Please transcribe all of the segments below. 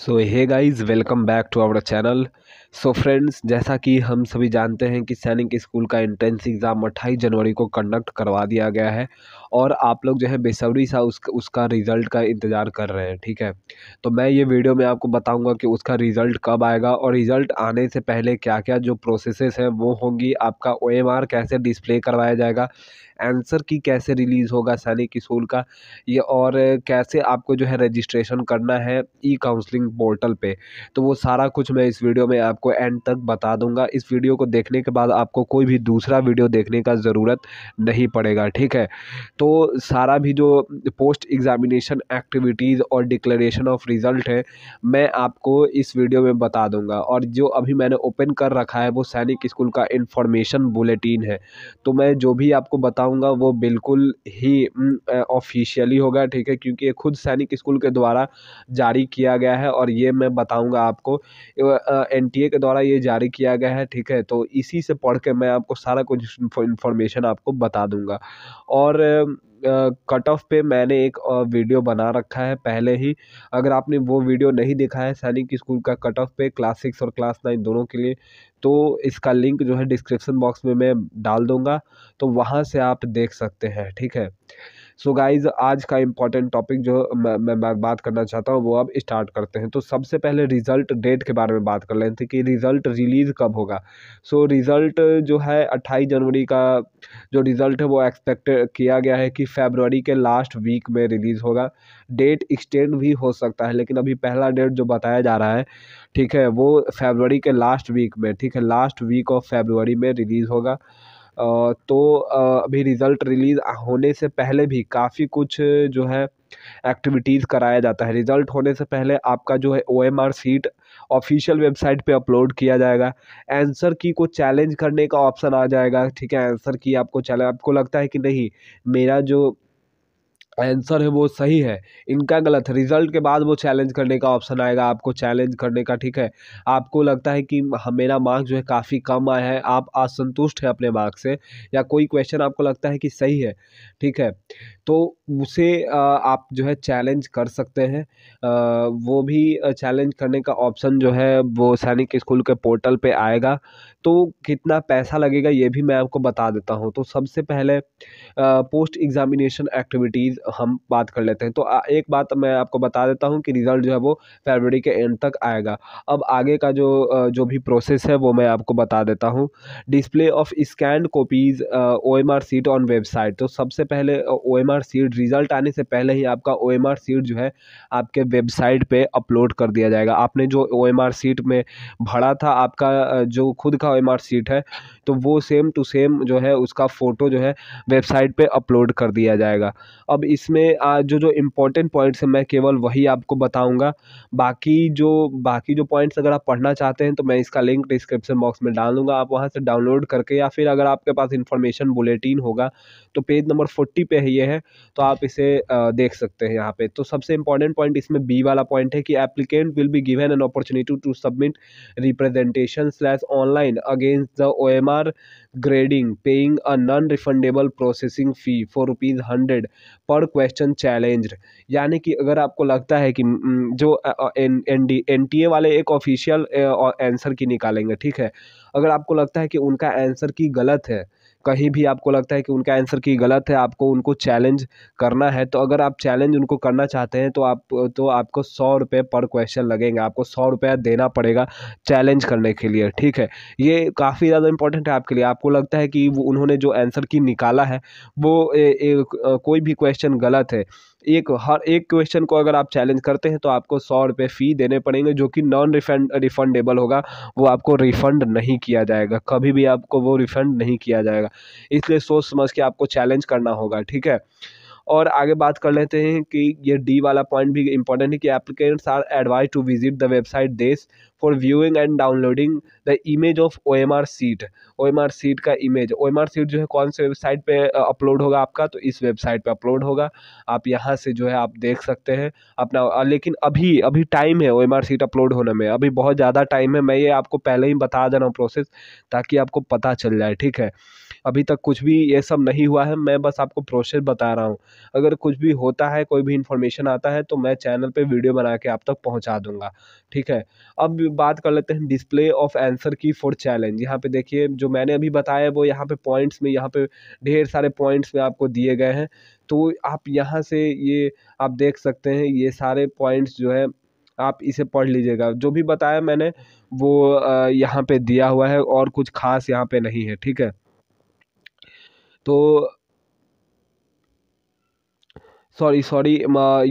so hey guys welcome back to our channel so friends जैसा कि हम सभी जानते हैं कि सैनिक स्कूल का एंट्रेंस एग्ज़ाम 28 जनवरी को कंडक्ट करवा दिया गया है और आप लोग जो है बेसब्री सा उस, उसका रिज़ल्ट का इंतज़ार कर रहे हैं ठीक है तो मैं ये वीडियो में आपको बताऊंगा कि उसका रिज़ल्ट कब आएगा और रिज़ल्ट आने से पहले क्या क्या जो प्रोसेसेस हैं वो होंगी आपका ओ कैसे डिस्प्ले करवाया जाएगा आंसर की कैसे रिलीज़ होगा सैनिक स्कूल का ये और कैसे आपको जो है रजिस्ट्रेशन करना है ई काउंसलिंग पोर्टल पे तो वो सारा कुछ मैं इस वीडियो में आपको एंड तक बता दूंगा इस वीडियो को देखने के बाद आपको कोई भी दूसरा वीडियो देखने का ज़रूरत नहीं पड़ेगा ठीक है तो सारा भी जो पोस्ट एग्ज़ामिनेशन एक्टिविटीज़ और डिक्लेरेशन ऑफ रिज़ल्ट है मैं आपको इस वीडियो में बता दूँगा और जो अभी मैंने ओपन कर रखा है वो सैनिक स्कूल का इन्फॉर्मेशन बुलेटिन है तो मैं जो भी आपको बताऊँ चाहूँगा वो बिल्कुल ही ऑफिशियली होगा ठीक है क्योंकि ये खुद सैनिक स्कूल के द्वारा जारी किया गया है और ये मैं बताऊँगा आपको एन के द्वारा ये जारी किया गया है ठीक है तो इसी से पढ़ के मैं आपको सारा कुछ इन्फॉर्मेशन आपको बता दूँगा और कट ऑफ पे मैंने एक वीडियो बना रखा है पहले ही अगर आपने वो वीडियो नहीं देखा है सैनिक स्कूल का कट ऑफ पे क्लास सिक्स और क्लास नाइन दोनों के लिए तो इसका लिंक जो है डिस्क्रिप्सन बॉक्स में मैं डाल दूँगा तो वहाँ से आप देख सकते हैं ठीक है सो so गाइज आज का इम्पॉर्टेंट टॉपिक जो मैं, मैं, बात करना चाहता हूँ वो अब स्टार्ट करते हैं तो सबसे पहले रिजल्ट डेट के बारे में बात कर लेते हैं कि रिजल्ट रिलीज़ कब होगा सो so, रिजल्ट जो है अट्ठाईस जनवरी का जो रिजल्ट है वो एक्सपेक्ट किया गया है कि फेबररी के लास्ट वीक में रिलीज़ होगा डेट एक्सटेंड भी हो सकता है लेकिन अभी पहला डेट जो बताया जा रहा है ठीक है वो फेबररी के लास्ट वीक में ठीक है लास्ट वीक ऑफ फेबररी में रिलीज़ होगा तो अभी रिज़ल्ट रिलीज़ होने से पहले भी काफ़ी कुछ जो है एक्टिविटीज़ कराया जाता है रिज़ल्ट होने से पहले आपका जो है O M R sheet official website पे अपलोड किया जाएगा आंसर की को चैलेंज करने का ऑप्शन आ जाएगा ठीक है आंसर की आपको चैलेंज आपको लगता है कि नहीं मेरा जो आंसर है वो सही है इनका गलत है रिज़ल्ट के बाद वो चैलेंज करने का ऑप्शन आएगा आपको चैलेंज करने का ठीक है आपको लगता है कि हाँ, मेरा मार्क्स जो है काफ़ी कम आया है आप असंतुष्ट हैं अपने मार्क्स से या कोई क्वेश्चन आपको लगता है कि सही है ठीक है तो उसे आप जो है चैलेंज कर सकते हैं वो भी चैलेंज करने का ऑप्शन जो है वो सैनिक स्कूल के पोर्टल पे आएगा तो कितना पैसा लगेगा ये भी मैं आपको बता देता हूँ तो सबसे पहले पोस्ट एग्ज़ामिनेशन एक्टिविटीज़ हम बात कर लेते हैं तो एक बात मैं आपको बता देता हूँ कि रिज़ल्ट जो है वो फरवरी के एंड तक आएगा अब आगे का जो जो भी प्रोसेस है वो मैं आपको बता देता हूँ display of scanned copies O M R sheet on website तो सबसे पहले O M OMR sheet result आने से पहले ही आपका ओएमआर सीट जो है आपके वेबसाइट पे अपलोड कर दिया जाएगा आपने जो ओएमआर सीट में भरा था आपका जो खुद का ओएमआर सीट है तो वो सेम टू सेम जो है उसका फ़ोटो जो है वेबसाइट पे अपलोड कर दिया जाएगा अब इसमें जो जो इम्पोर्टेंट पॉइंट्स हैं मैं केवल वही आपको बताऊँगा बाकी जो बाकी जो पॉइंट्स अगर आप पढ़ना चाहते हैं तो मैं इसका लिंक डिस्क्रिप्शन बॉक्स में डाल दूँगा आप वहाँ से डाउनलोड करके या फिर अगर आपके पास इन्फॉर्मेशन बुलेटिन होगा तो पेज नंबर फोर्टी पे ये है तो आप इसे देख सकते हैं यहाँ पे तो सबसे इंपॉर्टेंट पॉइंट इसमें बी वाला पॉइंट है कि applicant will be given an opportunity to submit representation slash online against the O grading paying a non refundable processing fee for rupees hundred per question challenge यानी कि अगर आपको लगता है कि जो N N D N T A वाले एक ऑफिशियल आंसर की निकालेंगे ठीक है अगर आपको लगता है कि उनका आंसर की गलत है कहीं भी आपको लगता है कि उनका आंसर की गलत है आपको उनको चैलेंज करना है तो अगर आप चैलेंज उनको करना चाहते हैं तो आप तो आपको सौ रुपये पर क्वेश्चन लगेंगे आपको सौ रुपया देना पड़ेगा चैलेंज करने के लिए ठीक है ये काफ़ी ज़्यादा इंपॉर्टेंट है आपके लिए आपको लगता है कि उन्होंने जो आंसर की निकाला है वो ए, ए, कोई भी क्वेश्चन गलत है एक हर एक क्वेश्चन को अगर आप चैलेंज करते हैं तो आपको सौ रुपये फ़ी देने पड़ेंगे जो कि नॉन रिफंड रिफंडेबल होगा वो आपको रिफ़ंड नहीं किया जाएगा कभी भी आपको वो रिफ़ंड नहीं किया जाएगा इसलिए सोच समझ के आपको चैलेंज करना होगा ठीक है और आगे बात कर लेते हैं कि ये डी वाला पॉइंट भी इंपॉर्टेंट है कि applicants are advise to visit the website देश for viewing and downloading the image of O M R sheet O M R sheet का image O M R sheet जो है कौन से वेबसाइट पे अपलोड होगा आपका तो इस वेबसाइट पे अपलोड होगा आप यहाँ से जो है आप देख सकते हैं अपना लेकिन अभी अभी टाइम है O M R sheet upload होने में अभी बहुत ज़्यादा टाइम है मैं ये आपको पहले ही बता दे रहा हूँ प्रोसेस ताकि आपको पता चल जाए ठीक है अभी तक कुछ भी ये सब नहीं हुआ है मैं बस आपको प्रोसेस बता रहा हूँ अगर कुछ भी होता है कोई भी इन्फॉर्मेशन आता है तो मैं चैनल पर वीडियो बना के आप तक पहुँचा दूँगा ठीक है अब बात कर लेते हैं display of answer key for challenge यहाँ पर देखिए जो मैंने अभी बताया वो यहाँ पर पॉइंट्स में यहाँ पर ढेर सारे पॉइंट्स में आपको दिए गए हैं तो आप यहाँ से ये आप देख सकते हैं ये सारे पॉइंट्स जो है आप इसे पढ़ लीजिएगा जो भी बताया मैंने वो यहाँ पे दिया हुआ है और कुछ खास यहाँ पे नहीं है ठीक है तो सॉरी सॉरी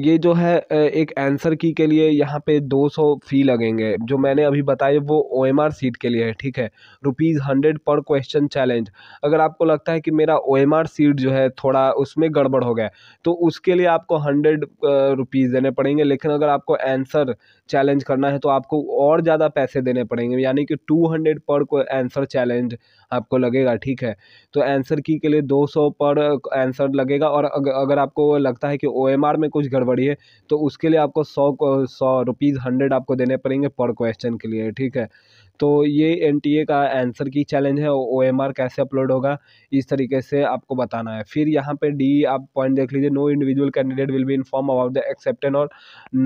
ये जो है एक आंसर की के लिए यहाँ पे 200 फ़ी लगेंगे जो मैंने अभी बताए वो ओ एम आर सीट के लिए है ठीक है rupees hundred per question challenge अगर आपको लगता है कि मेरा ओ एम आर सीट जो है थोड़ा उसमें गड़बड़ हो गया तो उसके लिए आपको हंड्रेड रुपीज़ देने पड़ेंगे लेकिन अगर आपको आंसर चैलेंज करना है तो आपको और ज़्यादा पैसे देने पड़ेंगे यानी कि टू हंड्रेड पर को आंसर चैलेंज आपको लगेगा ठीक है तो आंसर की के लिए दो सौ पर आंसर लगेगा और अगर आपको लगता है है कि ओ में कुछ गड़बड़ी है तो उसके लिए आपको सौ सौ रुपीज़ हंड्रेड आपको देने पड़ेंगे पर क्वेश्चन के लिए ठीक है तो ये एन का आंसर की चैलेंज है ओ कैसे अपलोड होगा इस तरीके से आपको बताना है फिर यहाँ पे डी आप पॉइंट देख लीजिए no individual candidate will be inform about the acceptance और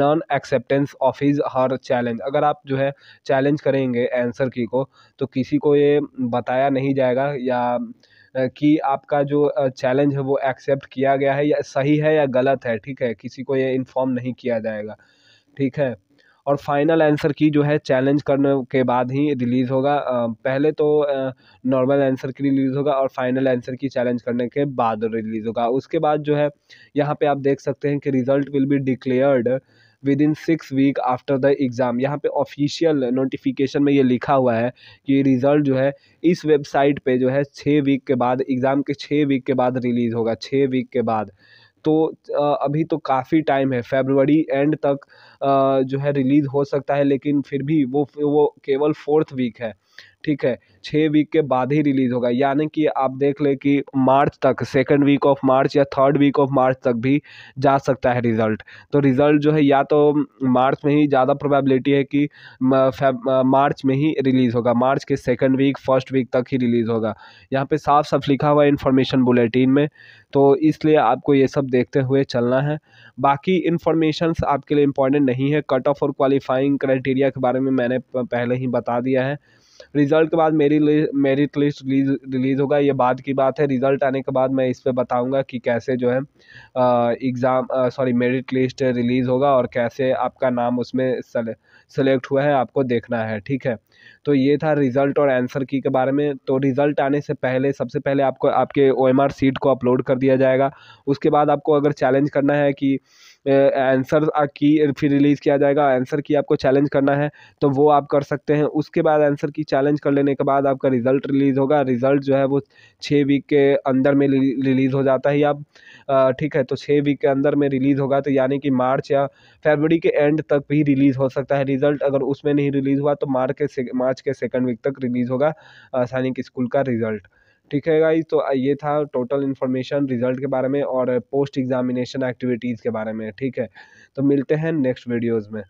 non acceptance of his her challenge अगर आप जो है चैलेंज करेंगे आंसर की को तो किसी को ये बताया नहीं जाएगा या कि आपका जो चैलेंज है वो एक्सेप्ट किया गया है या सही है या गलत है ठीक है किसी को ये इन्फॉर्म नहीं किया जाएगा ठीक है और फाइनल आंसर की जो है चैलेंज करने के बाद ही रिलीज़ होगा पहले तो नॉर्मल आंसर की रिलीज़ होगा और फाइनल आंसर की चैलेंज करने के बाद रिलीज़ होगा उसके बाद जो है यहाँ पे आप देख सकते हैं कि result will be declared within six week after the exam यहाँ पे ऑफिशियल नोटिफिकेशन में ये लिखा हुआ है कि रिज़ल्ट जो है इस वेबसाइट पे जो है छः वीक के बाद एग्ज़ाम के छः वीक के बाद रिलीज़ होगा छः वीक के बाद तो अभी तो काफ़ी टाइम है फेबरवरी एंड तक जो है रिलीज़ हो सकता है लेकिन फिर भी वो वो केवल फोर्थ वीक है ठीक है छः वीक के बाद ही रिलीज़ होगा यानी कि आप देख लें कि मार्च तक सेकेंड वीक ऑफ मार्च या थर्ड वीक ऑफ मार्च तक भी जा सकता है रिज़ल्ट तो रिज़ल्ट जो है या तो मार्च में ही ज़्यादा प्रोबेबिलिटी है कि मार्च में ही रिलीज़ होगा मार्च के सेकेंड वीक फर्स्ट वीक तक ही रिलीज़ होगा यहाँ पे साफ साफ लिखा हुआ है इन्फॉर्मेशन बुलेटिन में तो इसलिए आपको ये सब देखते हुए चलना है बाकी इन्फॉर्मेशन आपके लिए इंपॉर्टेंट नहीं है कट ऑफ और क्वालिफाइंग क्राइटेरिया के बारे में मैंने पहले ही बता दिया है रिज़ल्ट के बाद मेरी मेरिट लिस्ट रिलीज रिलीज़ होगा ये बाद की बात है रिज़ल्ट आने के बाद मैं इस पर बताऊँगा कि कैसे जो है exam sorry merit list release होगा और कैसे आपका नाम उसमें सेलेक्ट हुआ है आपको देखना है ठीक है तो ये था रिज़ल्ट और आंसर की के बारे में तो रिज़ल्ट आने से पहले सबसे पहले आपको आपके ओ एम आर सीट को अपलोड कर दिया जाएगा उसके बाद आपको अगर चैलेंज करना है कि आंसर की फिर रिलीज़ किया जाएगा आंसर की आपको चैलेंज करना है तो वो आप कर सकते हैं उसके बाद आंसर की चैलेंज कर लेने के बाद आपका रिज़ल्ट रिलीज़ होगा रिज़ल्ट जो है वो छः वीक के अंदर में रिलीज़ हो जाता है आप ठीक है तो छः वीक के अंदर में रिलीज़ होगा तो यानी कि मार्च या फरवरी के एंड तक भी रिलीज़ हो सकता है रिज़ल्ट अगर उसमें नहीं रिलीज़ हुआ तो मार्च के मार्च के सेकेंड वीक तक रिलीज़ होगा सैनिक स्कूल का रिज़ल्ट ठीक है गाइज तो ये था टोटल इन्फॉर्मेशन रिजल्ट के बारे में और पोस्ट एग्जामिनेशन एक्टिविटीज़ के बारे में ठीक है तो मिलते हैं नेक्स्ट वीडियोज़ में